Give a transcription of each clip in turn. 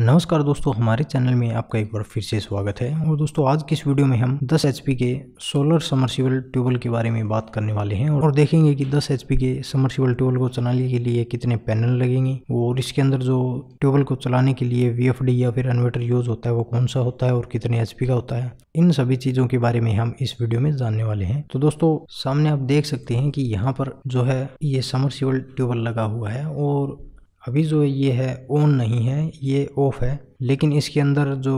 नमस्कार दोस्तों हमारे चैनल में आपका एक बार फिर से स्वागत है और दोस्तों आज की इस वीडियो में हम 10 एच के सोलर समर्सिबल ट्यूबवेल के बारे में बात करने वाले हैं और देखेंगे कि 10 एच के समर्सिबल ट्यूबवेल को चलाने के लिए कितने पैनल लगेंगे और इसके अंदर जो ट्यूबवेल को चलाने के लिए वी या फिर इन्वर्टर यूज होता है वो कौन सा होता है और कितने एच का होता है इन सभी चीज़ों के बारे में हम इस वीडियो में जानने वाले हैं तो दोस्तों सामने आप देख सकते हैं कि यहाँ पर जो है ये समर्सिबल ट्यूबवेल लगा हुआ है और अभी जो ये है ऑन नहीं है ये ऑफ़ है लेकिन इसके अंदर जो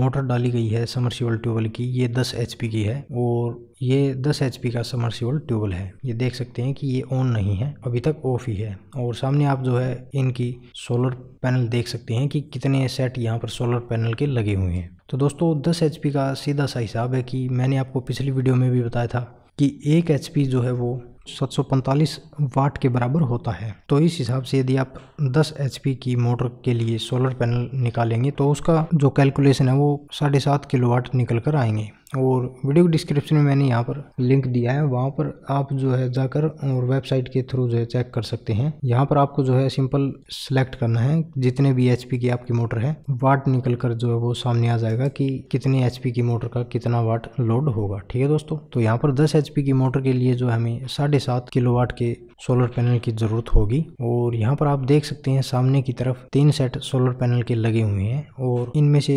मोटर डाली गई है समरसीबल ट्यूबवेल की ये 10 एच की है और ये 10 एच का समरसीबल ट्यूबवेल है ये देख सकते हैं कि ये ऑन नहीं है अभी तक ऑफ ही है और सामने आप जो है इनकी सोलर पैनल देख सकते हैं कि कितने सेट यहाँ पर सोलर पैनल के लगे हुए हैं तो दोस्तों दस एच का सीधा सा हिसाब है कि मैंने आपको पिछली वीडियो में भी बताया था कि एक एच जो है वो 745 वाट के बराबर होता है तो इस हिसाब से यदि आप 10 एच की मोटर के लिए सोलर पैनल निकालेंगे तो उसका जो कैलकुलेशन है वो साढ़े सात किलो वाट निकल कर आएंगे और वीडियो डिस्क्रिप्शन में मैंने यहाँ पर लिंक दिया है वहाँ पर आप जो है जाकर और वेबसाइट के थ्रू जो है चेक कर सकते हैं यहाँ पर आपको जो है सिंपल सेलेक्ट करना है जितने भी एच की आपकी मोटर है वाट निकल कर जो है वो सामने आ जाएगा कि कितने एच की मोटर का कितना वाट लोड होगा ठीक है दोस्तों तो यहाँ पर दस एच की मोटर के लिए जो हमें साढ़े साढ़े सात किलो वाट के सोलर पैनल की ज़रूरत होगी और यहाँ पर आप देख सकते हैं सामने की तरफ तीन सेट सोलर पैनल के लगे हुए हैं और इनमें से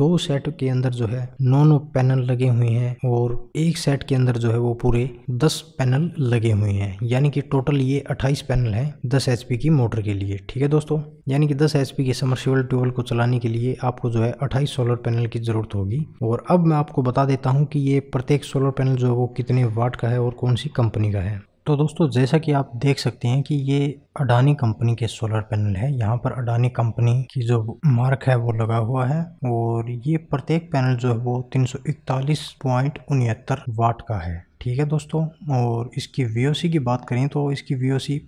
दो सेट के अंदर जो है नौ नौ पैनल लगे हुए हैं और एक सेट के अंदर जो है वो पूरे दस पैनल लगे हुए हैं यानी कि टोटल ये अट्ठाईस पैनल है दस एच की मोटर के लिए ठीक है दोस्तों यानी कि दस एच के समर्शियल ट्यूबवेल को चलाने के लिए आपको जो है अट्ठाईस सोलर पैनल की ज़रूरत होगी और अब मैं आपको बता देता हूँ कि ये प्रत्येक सोलर पैनल जो है वो कितने वाट का है और कौन सी कंपनी का है तो दोस्तों जैसा कि आप देख सकते हैं कि ये अडानी कंपनी के सोलर पैनल है यहाँ पर अडानी कंपनी की जो मार्क है वो लगा हुआ है और ये प्रत्येक पैनल जो है वो तीन वाट का है ठीक है दोस्तों और इसकी वी की बात करें तो इसकी वी ओ सी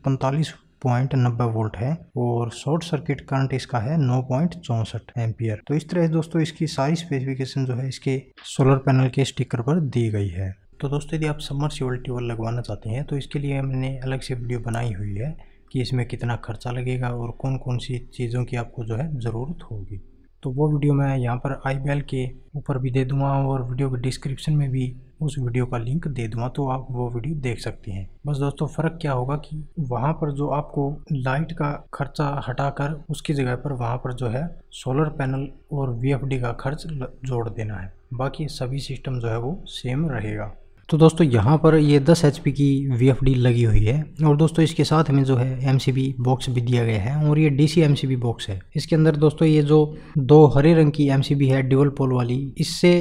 पॉइंट नब्बे वोल्ट है और शॉर्ट सर्किट करंट इसका है नौ पॉइंट चौंसठ एम्पियर तो इस तरह दोस्तों इसकी सारी स्पेसिफिकेशन जो है इसके सोलर पैनल के स्टिकर पर दी गई है तो दोस्तों यदि आप समर समरसीवल ट्यूबल लगवाना चाहते हैं तो इसके लिए हमने अलग से वीडियो बनाई हुई है कि इसमें कितना खर्चा लगेगा और कौन कौन सी चीज़ों की आपको जो है ज़रूरत होगी तो वो वीडियो मैं यहाँ पर आई बैल के ऊपर भी दे दूँगा और वीडियो के डिस्क्रिप्शन में भी उस वीडियो का लिंक दे दूँगा तो आप वो वीडियो देख सकते हैं बस दोस्तों फ़र्क क्या होगा कि वहाँ पर जो आपको लाइट का खर्चा हटाकर उसकी जगह पर वहाँ पर जो है सोलर पैनल और वी का खर्च जोड़ देना है बाकी सभी सिस्टम जो है वो सेम रहेगा तो दोस्तों यहाँ पर ये 10 एच की वी लगी हुई है और दोस्तों इसके साथ में जो है एम बॉक्स भी दिया गया है और ये डी सी एम बॉक्स है इसके अंदर दोस्तों ये जो दो हरे रंग की एम है ड्यूबल पोल वाली इससे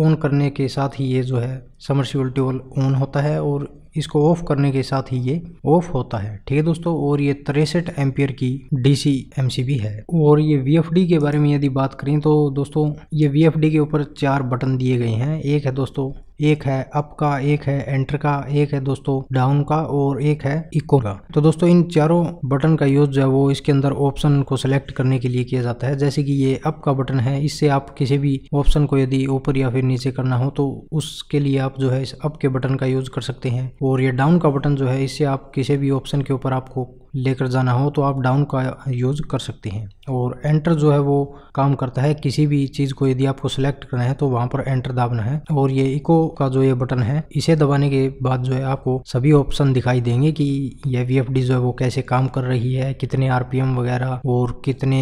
ऑन करने के साथ ही ये जो है समरसिबल ट्यूबल ऑन होता है और इसको ऑफ करने के साथ ही ये ऑफ होता है ठीक है दोस्तों और ये तिरसठ एम्पियर की डीसी एमसीबी है और ये वीएफडी के बारे में यदि बात करें तो दोस्तों ये वीएफडी के ऊपर चार बटन दिए गए हैं एक है दोस्तों एक है अप का एक है एंटर का एक है दोस्तों डाउन का और एक है इको का तो दोस्तों इन चारों बटन का यूज जो है वो इसके अंदर ऑप्शन को सिलेक्ट करने के लिए किया जाता है जैसे कि ये अप का बटन है इससे आप किसी भी ऑप्शन को यदि ऊपर या फिर नीचे करना हो तो उसके लिए आप जो है इस अप के बटन का यूज कर सकते हैं और ये डाउन का बटन जो है इससे आप किसी भी ऑप्शन के ऊपर आपको लेकर जाना हो तो आप डाउन का यूज़ कर सकते हैं और एंटर जो है वो काम करता है किसी भी चीज़ को यदि आपको सिलेक्ट करना है तो वहाँ पर एंटर दबाना है और ये इको का जो ये बटन है इसे दबाने के बाद जो है आपको सभी ऑप्शन दिखाई देंगे कि ये वी जो है वो कैसे काम कर रही है कितने आर वगैरह और कितने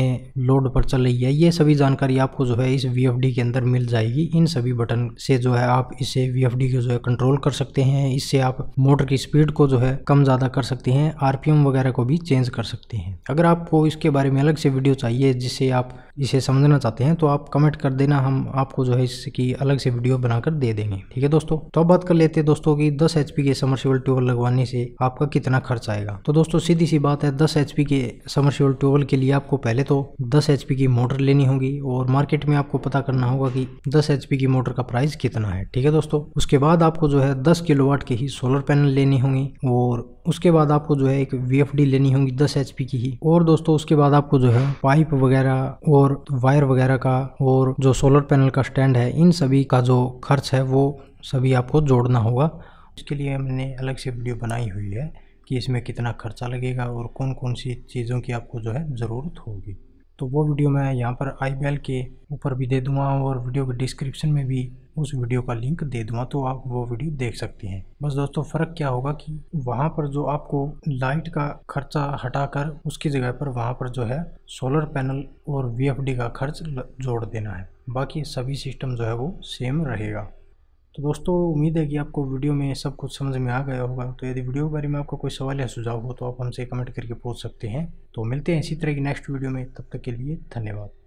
लोड पर चल रही है ये सभी जानकारी आपको जो है इस वी के अंदर मिल जाएगी इन सभी बटन से जो है आप इसे वी को जो है कंट्रोल कर सकते हैं इससे आप मोटर की स्पीड को जो है कम ज़्यादा कर सकते हैं आरपीएम वगैरह को भी चेंज कर सकते हैं अगर आपको इसके बारे में अलग से वीडियो चाहिए जिसे आप इसे समझना चाहते हैं तो आप कमेंट कर देना हम आपको जो है इसकी अलग से वीडियो बनाकर दे देंगे ठीक है दोस्तों तो अब बात कर लेते हैं दोस्तों की दस एचपी के समर्सिबल ट्यूबल लगवाने से आपका कितना खर्च आएगा तो दोस्तों सीधी सी बात है दस एच के समर्सिबल ट्यूबवेल के लिए आपको पहले तो दस एच की मोटर लेनी होगी और मार्केट में आपको पता करना होगा की दस एच की मोटर का प्राइस कितना है ठीक है दोस्तों उसके बाद आपको जो है दस किलोवाट के ही सोलर पैनल लेने होंगे और उसके बाद आपको जो है एक वी लेनी होगी दस एच की ही और दोस्तों उसके बाद आपको जो है पाइप वगैरह और वायर वगैरह का और जो सोलर पैनल का स्टैंड है इन सभी का जो खर्च है वो सभी आपको जोड़ना होगा इसके लिए हमने अलग से वीडियो बनाई हुई है कि इसमें कितना खर्चा लगेगा और कौन कौन सी चीज़ों की आपको जो है ज़रूरत होगी तो वो वीडियो मैं यहाँ पर आई के ऊपर भी दे दूँगा और वीडियो के डिस्क्रिप्शन में भी उस वीडियो का लिंक दे दूंगा तो आप वो वीडियो देख सकते हैं बस दोस्तों फ़र्क क्या होगा कि वहाँ पर जो आपको लाइट का खर्चा हटाकर उसकी जगह पर वहाँ पर जो है सोलर पैनल और वी का खर्च जोड़ देना है बाकी सभी सिस्टम जो है वो सेम रहेगा तो दोस्तों उम्मीद है कि आपको वीडियो में सब कुछ समझ में आ गया होगा तो यदि वीडियो के बारे में आपका कोई सवाल या सुझाव हो तो आप हमसे कमेंट करके पूछ सकते हैं तो मिलते हैं इसी तरह की नेक्स्ट वीडियो में तब तक के लिए धन्यवाद